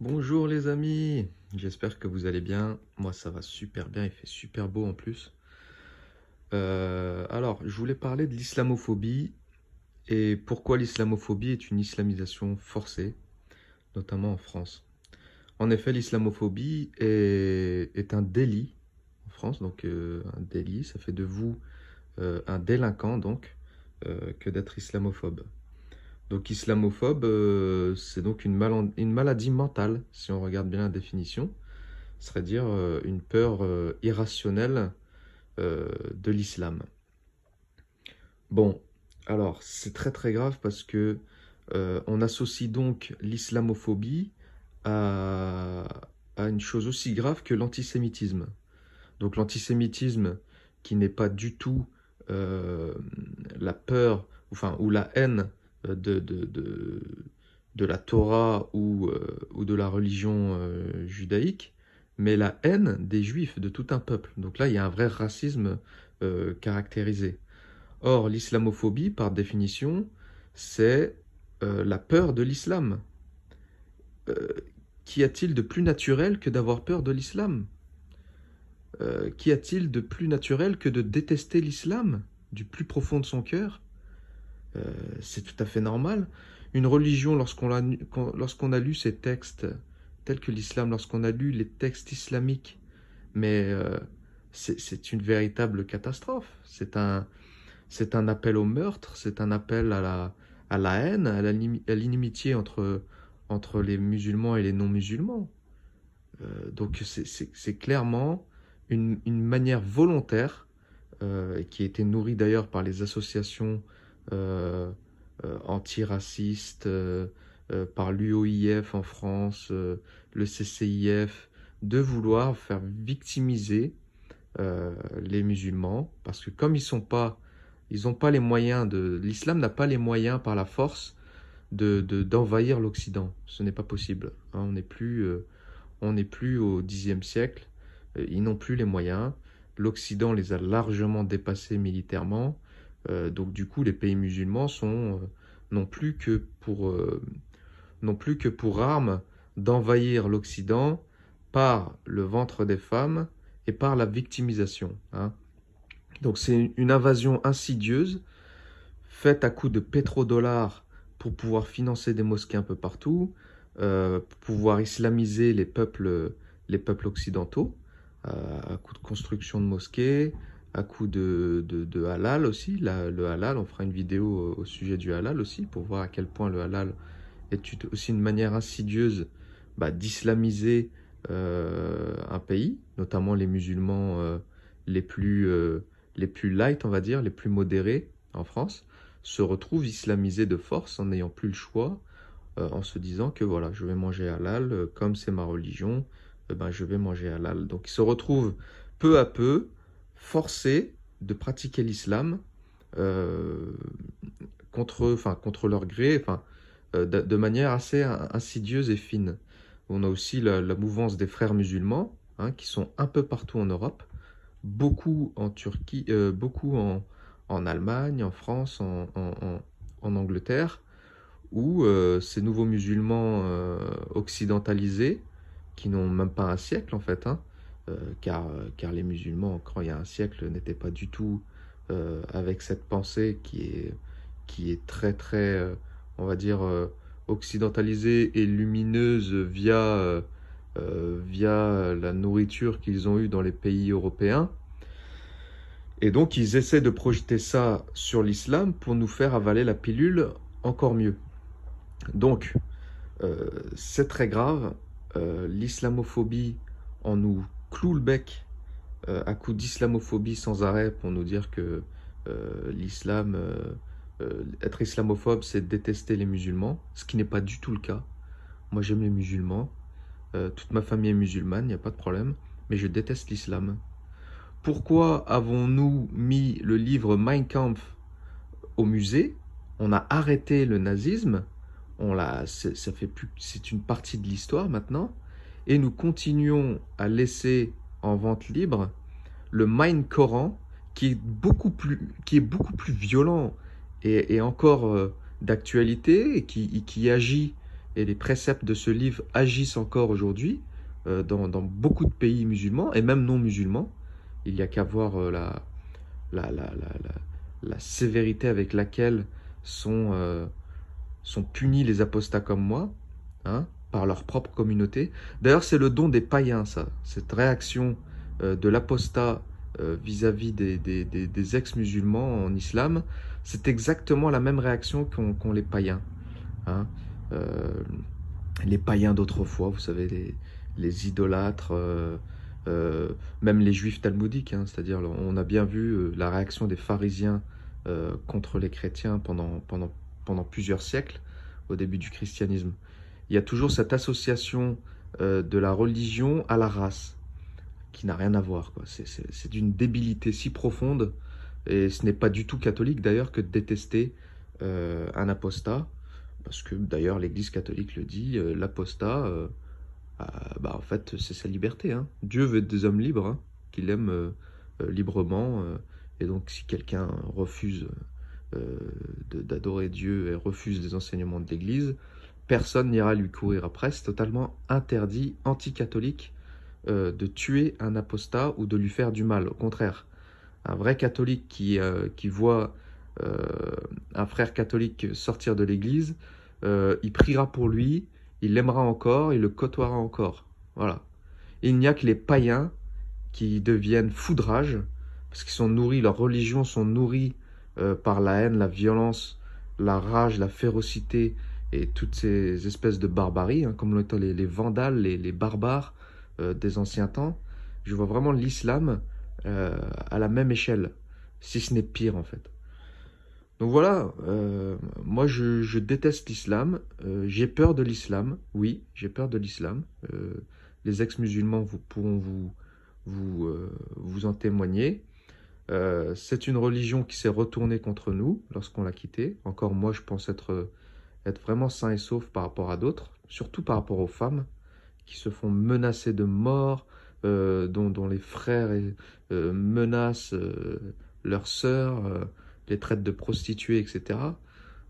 Bonjour les amis, j'espère que vous allez bien. Moi ça va super bien, il fait super beau en plus. Euh, alors, je voulais parler de l'islamophobie et pourquoi l'islamophobie est une islamisation forcée, notamment en France. En effet, l'islamophobie est, un délit en France, donc euh, un délit, ça fait de vous euh, un délinquant donc que d'être islamophobe. Donc islamophobe, euh, c'est donc une, maladie mentale, si on regarde bien la définition. Ce serait dire euh, une peur euh, irrationnelle de l'islam. Bon, alors c'est très très grave parce que on associe donc l'islamophobie à, à, une chose aussi grave que l'antisémitisme. Donc l'antisémitisme qui n'est pas du tout la peur, enfin, ou la haine euh, de, de, la Torah ou, euh, de la religion euh, judaïque, mais la haine des juifs, de tout un peuple. Donc là, il y a un vrai racisme caractérisé. Or, l'islamophobie, par définition, c'est la peur de l'islam. Qu'y a-t-il de plus naturel que d'avoir peur de l'islam Qu'y a-t-il de plus naturel que de détester l'islam du plus profond de son cœur euh, c'est tout à fait normal. Une religion, lorsqu'on a, lorsqu'on a lu ces textes, tels que l'islam, lorsqu'on a lu les textes islamiques, mais euh, c'est une véritable catastrophe. C'est un, c'est un appel au meurtre, c'est un appel à la, à la haine, à l'inimitié entre, entre les musulmans et les non-musulmans. Euh, donc c'est clairement une, manière volontaire, qui a été nourrie d'ailleurs par les associations euh, euh, antiracistes euh, par l'UOIF en France, le CCIF, de vouloir faire victimiser les musulmans, parce que comme ils sont pas, ils n'ont pas les moyens de, l'islam n'a pas les moyens par la force de d'envahir l'Occident. Ce n'est pas possible. Hein. on n'est plus, on n'est plus au Xe siècle. Ils n'ont plus les moyens. L'Occident les a largement dépassés militairement. Euh, donc du coup, les pays musulmans sont euh, non plus que pour euh, non plus que pour arme d'envahir l'Occident par le ventre des femmes et par la victimisation. Hein. Donc c'est une invasion insidieuse faite à coups de pétrodollars pour pouvoir financer des mosquées un peu partout, pour pouvoir islamiser les peuples, les peuples occidentaux à coups de construction de mosquées, à coup de, de, halal aussi. le halal, on fera une vidéo au sujet du halal aussi pour voir à quel point le halal est aussi une manière insidieuse bah, d'islamiser euh, un pays, notamment les musulmans euh, les, plus, euh, les plus light, on va dire, les plus modérés en France, se retrouvent islamisés de force en n'ayant plus le choix, en se disant que voilà, je vais manger halal, comme c'est ma religion, ben, je vais manger halal. Donc ils se retrouvent peu à peu forcés de pratiquer l'islam euh, contre, enfin, contre leur gré, enfin, euh, de, manière assez insidieuse et fine. On a aussi la, mouvance des frères musulmans, hein, qui sont un peu partout en Europe, beaucoup en Turquie, euh, beaucoup en, en, Allemagne, en France, en, en, en Angleterre, où ces nouveaux musulmans occidentalisés, qui n'ont même pas un siècle en fait, hein, euh, euh, car, les musulmans, encore il y a un siècle, n'étaient pas du tout euh, avec cette pensée qui est, très, très, on va dire, occidentalisée et lumineuse via, la nourriture qu'ils ont eue dans les pays européens. Et donc ils essaient de projeter ça sur l'islam pour nous faire avaler la pilule encore mieux. Donc c'est très grave, l'islamophobie en nous cloue le bec à euh, coup d'islamophobie sans arrêt pour nous dire que euh, l'islam, euh, être islamophobe, c'est détester les musulmans, ce qui n'est pas du tout le cas. Moi, j'aime les musulmans, toute ma famille est musulmane, il n'y a pas de problème, mais je déteste l'islam. Pourquoi avons-nous mis le livre Mein Kampf au musée On a arrêté le nazisme, on l'a, ça fait plus, c'est une partie de l'histoire maintenant et nous continuons à laisser en vente libre le Mind Coran qui est beaucoup plus, qui est beaucoup plus violent et, encore euh, d'actualité et qui, agit, et les préceptes de ce livre agissent encore aujourd'hui euh, dans, beaucoup de pays musulmans et même non musulmans. Il n'y a qu'à voir euh, la, la, sévérité avec laquelle sont, sont punis les apostats comme moi. Hein par leur propre communauté. D'ailleurs, c'est le don des païens, ça, cette réaction euh, de l'apostat euh, vis-à-vis des, ex-musulmans en islam, c'est exactement la même réaction qu'ont les païens. Hein. Euh, les païens d'autrefois, vous savez, les, idolâtres, même les juifs talmudiques, hein. c'est-à-dire on a bien vu la réaction des pharisiens contre les chrétiens pendant plusieurs siècles au début du christianisme il y a toujours cette association euh, de la religion à la race, qui n'a rien à voir. C'est d'une débilité si profonde, et ce n'est pas du tout catholique d'ailleurs que de détester euh, un apostat, parce que d'ailleurs l'Église catholique le dit, euh, l'apostat, bah, en fait c'est sa liberté. Hein. Dieu veut des hommes libres, hein, qu'il aime librement, et donc si quelqu'un refuse d'adorer Dieu et refuse les enseignements de l'Église, Personne n'ira lui courir après. C'est totalement interdit, anti-catholique euh, de tuer un apostat ou de lui faire du mal. Au contraire, un vrai catholique qui, euh, voit euh, un frère catholique sortir de l'église, il priera pour lui, il l'aimera encore, il le côtoiera encore. Voilà. Il n'y a que les païens qui deviennent foudrages, parce qu'ils sont nourris, leurs religions sont nourries par la haine, la violence, la rage, la férocité, et toutes ces espèces de barbarie, hein, comme l'ont les, les, vandales, les, les barbares euh, des anciens temps, je vois vraiment l'islam euh, à la même échelle, si ce n'est pire en fait. Donc voilà, euh, moi je, je déteste l'islam, j'ai peur de l'islam, oui, j'ai peur de l'islam. les ex-musulmans vous, pourront vous, vous, vous en témoigner. c'est une religion qui s'est retournée contre nous lorsqu'on l'a quittée. Encore moi je pense être être vraiment sain et sauf par rapport à d'autres, surtout par rapport aux femmes qui se font menacer de mort, euh, dont, les frères euh, menacent euh, leurs sœurs, les traitent de prostituées, etc.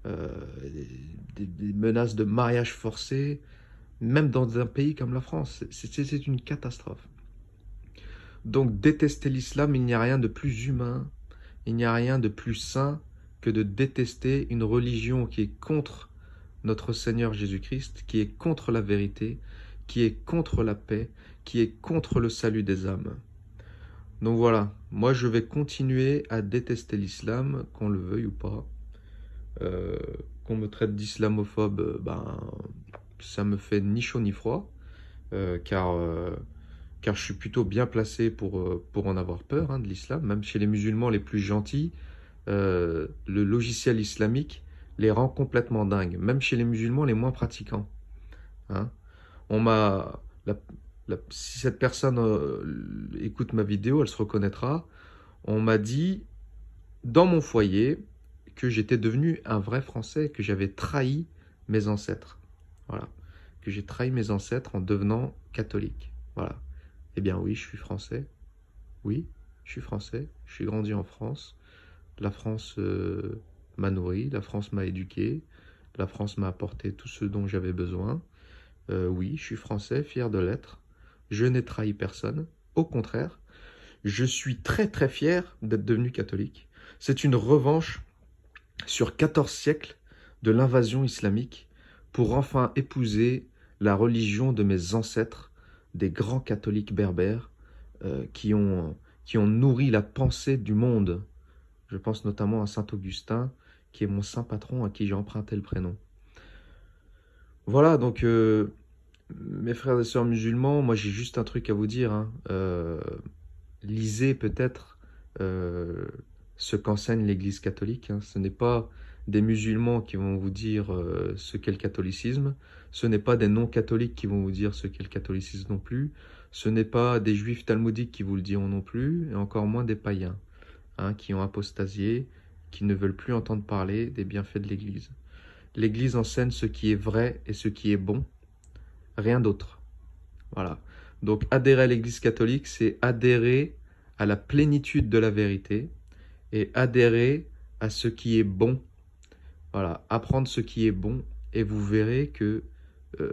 Des, des, menaces de mariage forcé, même dans un pays comme la France. C'est une catastrophe. Donc détester l'islam, il n'y a rien de plus humain, il n'y a rien de plus sain que de détester une religion qui est contre notre Seigneur Jésus-Christ, qui est contre la vérité, qui est contre la paix, qui est contre le salut des âmes. Donc voilà, moi je vais continuer à détester l'islam, qu'on le veuille ou pas. Euh, qu'on me traite d'islamophobe, euh, ben ça me fait ni chaud ni froid, euh, car, car je suis plutôt bien placé pour, pour en avoir peur hein, de l'islam. Même chez les musulmans les plus gentils, le logiciel islamique les rend complètement dingues, même chez les musulmans les moins pratiquants. Hein On m'a, si cette personne euh, écoute ma vidéo, elle se reconnaîtra. On m'a dit dans mon foyer que j'étais devenu un vrai Français, que j'avais trahi mes ancêtres. Voilà, que j'ai trahi mes ancêtres en devenant catholique. Voilà. Eh bien oui, je suis français. Oui, je suis français. Je suis grandi en France. La France. Euh, m'a nourri, la France m'a éduqué, la France m'a apporté tout ce dont j'avais besoin. Euh, oui, je suis français, fier de l'être. Je n'ai trahi personne. Au contraire, je suis très très fier d'être devenu catholique. C'est une revanche sur 14 siècles de l'invasion islamique pour enfin épouser la religion de mes ancêtres, des grands catholiques berbères euh, qui, ont, qui ont nourri la pensée du monde. Je pense notamment à Saint Augustin, qui est mon saint patron à qui j'ai emprunté le prénom. Voilà, donc euh, mes frères et sœurs musulmans, moi j'ai juste un truc à vous dire. Hein. Euh, lisez peut-être euh, ce qu'enseigne l'Église catholique. Hein. Ce n'est pas des musulmans qui vont vous dire ce qu'est le catholicisme, ce n'est pas des non-catholiques qui vont vous dire ce qu'est le catholicisme non plus, ce n'est pas des juifs talmudiques qui vous le diront non plus, et encore moins des païens hein, qui ont apostasié qui ne veulent plus entendre parler des bienfaits de l'Église. L'Église enseigne ce qui est vrai et ce qui est bon, rien d'autre. Voilà. Donc adhérer à l'Église catholique, c'est adhérer à la plénitude de la vérité et adhérer à ce qui est bon. Voilà, apprendre ce qui est bon et vous verrez que euh,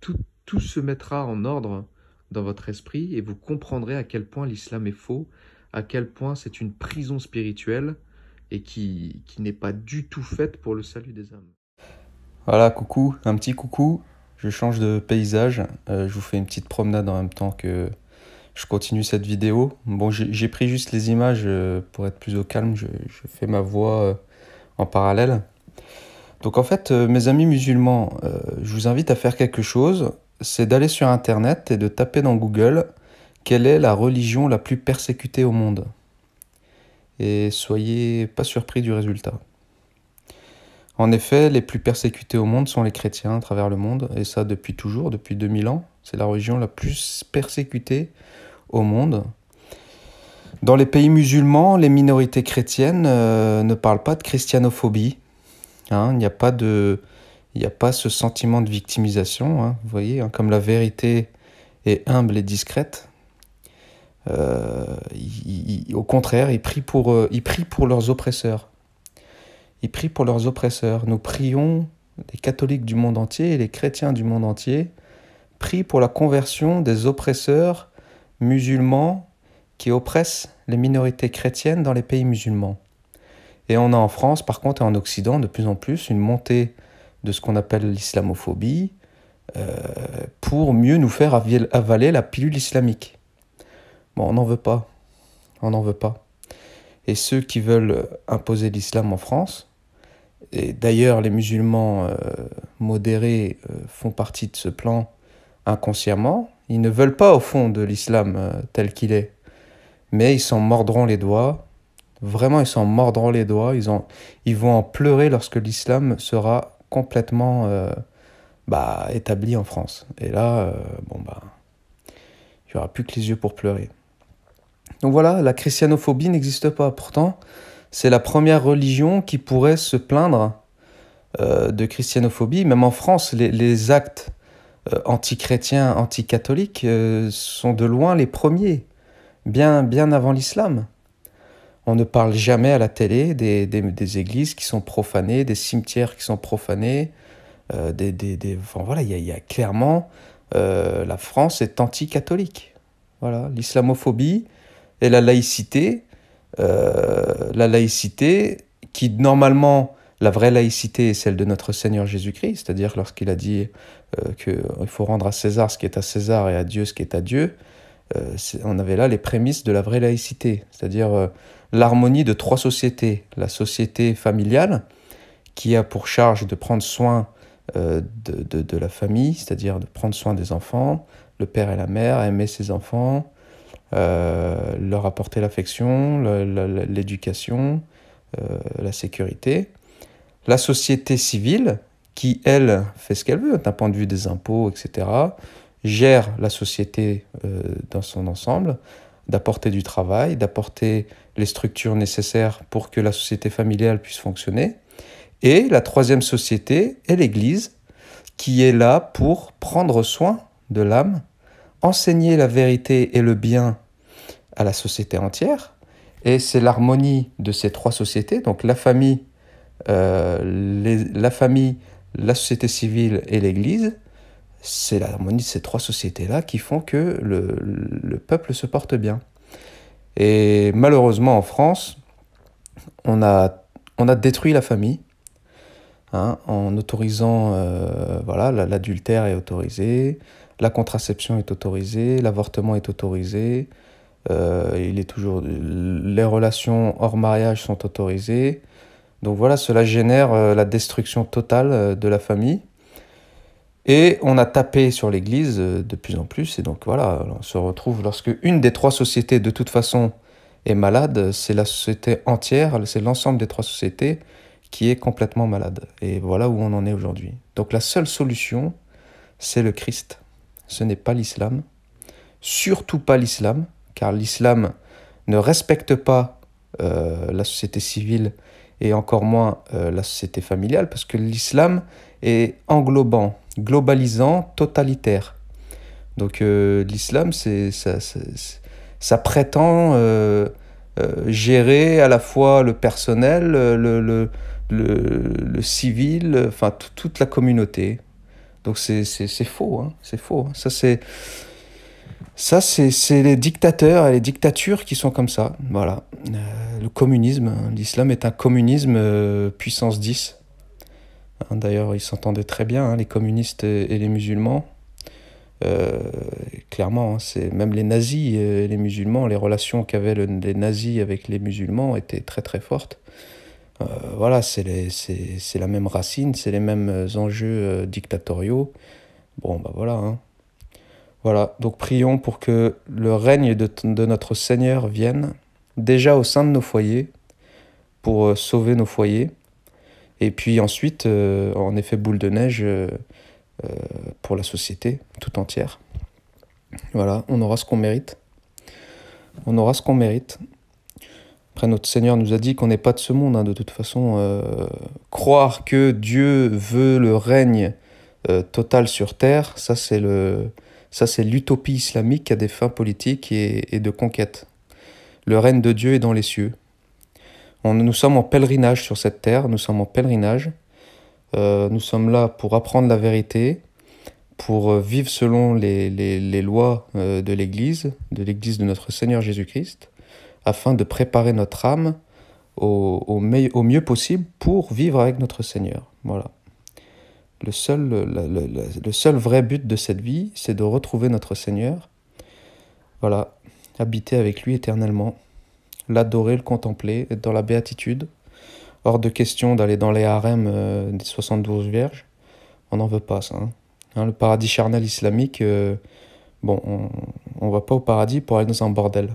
tout, tout se mettra en ordre dans votre esprit et vous comprendrez à quel point l'islam est faux, à quel point c'est une prison spirituelle et qui, n'est pas du tout faite pour le salut des âmes. Voilà, coucou, un petit coucou. Je change de paysage. Euh, je vous fais une petite promenade en même temps que je continue cette vidéo. Bon, j'ai pris juste les images euh, pour être plus au calme. je fais ma voix euh, en parallèle. Donc en fait, mes amis musulmans, je vous invite à faire quelque chose. C'est d'aller sur Internet et de taper dans Google quelle est la religion la plus persécutée au monde et soyez pas surpris du résultat. En effet, les plus persécutés au monde sont les chrétiens à travers le monde, et ça depuis toujours, depuis 2000 ans. C'est la religion la plus persécutée au monde. Dans les pays musulmans, les minorités chrétiennes euh, ne parlent pas de christianophobie. Hein. il n'y a pas de, il n'y a pas ce sentiment de victimisation. Hein. vous voyez, hein, comme la vérité est humble et discrète, euh, au contraire, ils prient, pour, euh, pour leurs oppresseurs. Ils prient pour leurs oppresseurs. Nous prions, les catholiques du monde entier et les chrétiens du monde entier, prient pour la conversion des oppresseurs musulmans qui oppressent les minorités chrétiennes dans les pays musulmans. Et on a en France, par contre, et en Occident, de plus en plus, une montée de ce qu'on appelle l'islamophobie euh, pour mieux nous faire avaler la pilule islamique on n'en veut pas. On n'en veut pas. Et ceux qui veulent imposer l'islam en France, et d'ailleurs les musulmans euh, modérés euh, font partie de ce plan inconsciemment, ils ne veulent pas au fond de l'islam euh, tel qu'il est. Mais ils s'en mordront les doigts. Vraiment, ils s'en mordront les doigts. Ils, ont, ils vont en pleurer lorsque l'islam sera complètement bah, établi en France. Et là, bon bah, il n'y aura plus que les yeux pour pleurer. Donc voilà, la christianophobie n'existe pas. Pourtant, c'est la première religion qui pourrait se plaindre euh, de christianophobie. Même en France, les, actes euh, antichrétiens, anticatholiques catholiques euh, sont de loin les premiers, bien, bien avant l'islam. On ne parle jamais à la télé des, églises qui sont profanées, des cimetières qui sont profanés. Euh, des, voilà, il y, y, a clairement la France est anticatholique. Voilà, l'islamophobie et la laïcité, euh, la laïcité qui normalement, la vraie laïcité est celle de notre Seigneur Jésus-Christ, c'est-à-dire lorsqu'il a dit euh, qu'il euh, faut rendre à César ce qui est à César et à Dieu ce qui est à Dieu, on avait là les prémices de la vraie laïcité, c'est-à-dire l'harmonie de trois sociétés, la société familiale, qui a pour charge de prendre soin de, de, la famille, c'est-à-dire de prendre soin des enfants, le père et la mère, aimer ses enfants, euh, leur apporter l'affection, l'éducation, euh, la sécurité. La société civile, qui, elle, fait ce qu'elle veut d'un point de vue des impôts, etc., gère la société euh, dans son ensemble, d'apporter du travail, d'apporter les structures nécessaires pour que la société familiale puisse fonctionner. Et la troisième société est l'Église, qui est là pour prendre soin de l'âme enseigner la vérité et le bien à la société entière. Et c'est l'harmonie de ces trois sociétés, donc la famille, euh, la famille, la société civile et l'Église. C'est l'harmonie de ces trois sociétés-là qui font que le, peuple se porte bien. Et malheureusement en France, on a, détruit la famille hein, en autorisant, euh, voilà, l'adultère est autorisé, la contraception est autorisée, l'avortement est autorisé, euh, il est toujours, les relations hors mariage sont autorisées. Donc voilà, cela génère euh, la destruction totale euh, de la famille. Et on a tapé sur l'Église de plus en plus. Et donc voilà, on se retrouve lorsque une des trois sociétés, de toute façon, est malade, c'est la société entière, c'est l'ensemble des trois sociétés qui est complètement malade. Et voilà où on en est aujourd'hui. Donc la seule solution, c'est le Christ ce n'est pas l'islam. Surtout pas l'islam, car l'islam ne respecte pas euh, la société civile et encore moins euh, la société familiale, parce que l'islam est englobant, globalisant, totalitaire. Donc euh, l'islam, c'est, ça, prétend gérer à la fois le personnel, le, le civil, enfin toute la communauté. Donc c'est faux, hein, c'est faux. Hein. Ça, c'est. Ça, c'est les dictateurs et les dictatures qui sont comme ça. Voilà. Euh, le communisme, hein. l'islam est un communisme euh, puissance 10. Hein, d'ailleurs, ils s'entendaient très bien, les communistes et, les musulmans. Euh, clairement, c'est même les nazis et les musulmans, les relations qu'avaient les nazis avec les musulmans étaient très très fortes. Euh, voilà, c'est la même racine, c'est les mêmes euh, enjeux euh, dictatoriaux. Bon, bah voilà. Hein. Voilà, donc prions pour que le règne de, notre Seigneur vienne déjà au sein de nos foyers, pour sauver nos foyers. Et puis ensuite, en effet, boule de neige pour la société tout entière. Voilà, on aura ce qu'on mérite. On aura ce qu'on mérite. Après, notre Seigneur nous a dit qu'on n'est pas de ce monde, hein, de toute façon. Euh, croire que Dieu veut le règne euh, total sur terre, ça c'est le, ça c'est l'utopie islamique à des fins politiques et, de conquête. Le règne de Dieu est dans les cieux. nous sommes en pèlerinage sur cette terre, nous sommes en pèlerinage. Euh, nous sommes là pour apprendre la vérité, pour vivre selon les, les lois de l'Église, de l'Église de notre Seigneur Jésus-Christ afin de préparer notre âme au, au mieux possible pour vivre avec notre Seigneur. Voilà. Le seul, le, seul vrai but de cette vie, c'est de retrouver notre Seigneur. Voilà, habiter avec lui éternellement, l'adorer, le contempler, être dans la béatitude. Hors de question d'aller dans les harems euh, des 72 vierges. On n'en veut pas ça. Hein. hein le paradis charnel islamique, euh, bon, on ne va pas au paradis pour aller dans un bordel.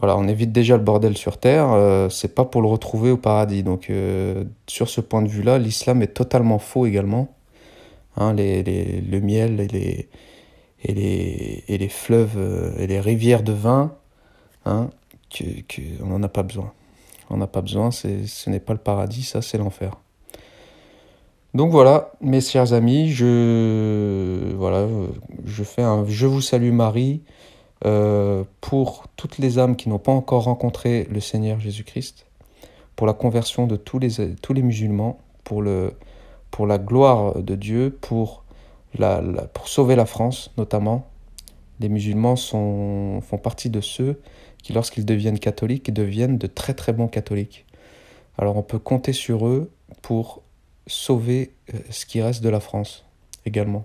Voilà, on évite déjà le bordel sur terre, euh, c'est pas pour le retrouver au paradis. Donc, euh, sur ce point de vue-là, l'islam est totalement faux également. Hein, les, les, le miel et les, et les, fleuves euh, et les rivières de vin, hein, que, que on n'en a pas besoin. On n'a pas besoin, ce n'est pas le paradis, ça c'est l'enfer. Donc voilà, mes chers amis, je, voilà, je, fais un Je vous salue Marie. Euh, pour toutes les âmes qui n'ont pas encore rencontré le Seigneur Jésus-Christ, pour la conversion de tous les, tous les musulmans, pour, le, pour la gloire de Dieu, pour, pour sauver la France notamment. Les musulmans sont, font partie de ceux qui, lorsqu'ils deviennent catholiques, deviennent de très très bons catholiques. Alors on peut compter sur eux pour sauver euh, ce qui reste de la France également.